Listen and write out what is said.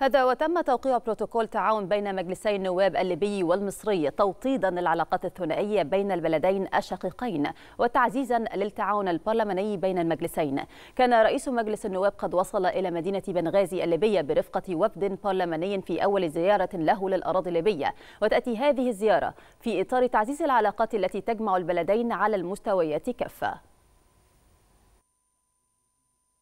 هذا وتم توقيع بروتوكول تعاون بين مجلسي النواب الليبي والمصري توطيدا للعلاقات الثنائيه بين البلدين الشقيقين وتعزيزا للتعاون البرلماني بين المجلسين. كان رئيس مجلس النواب قد وصل الى مدينه بنغازي الليبيه برفقه وفد برلماني في اول زياره له للاراضي الليبيه، وتاتي هذه الزياره في اطار تعزيز العلاقات التي تجمع البلدين على المستويات كافه.